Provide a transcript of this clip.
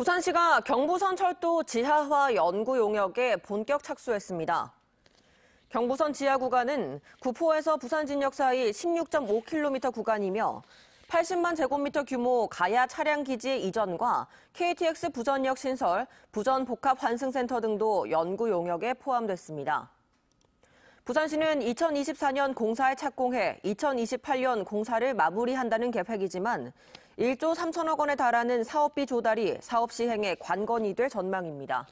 부산시가 경부선 철도 지하화 연구 용역에 본격 착수했습니다. 경부선 지하 구간은 구포에서 부산 진역 사이 16.5km 구간이며 80만 제곱미터 규모 가야 차량 기지 이전과 KTX 부전역 신설, 부전 복합 환승센터 등도 연구 용역에 포함됐습니다. 부산시는 2024년 공사에 착공해 2028년 공사를 마무리한다는 계획이지만 1조 3천억 원에 달하는 사업비 조달이 사업 시행의 관건이 될 전망입니다.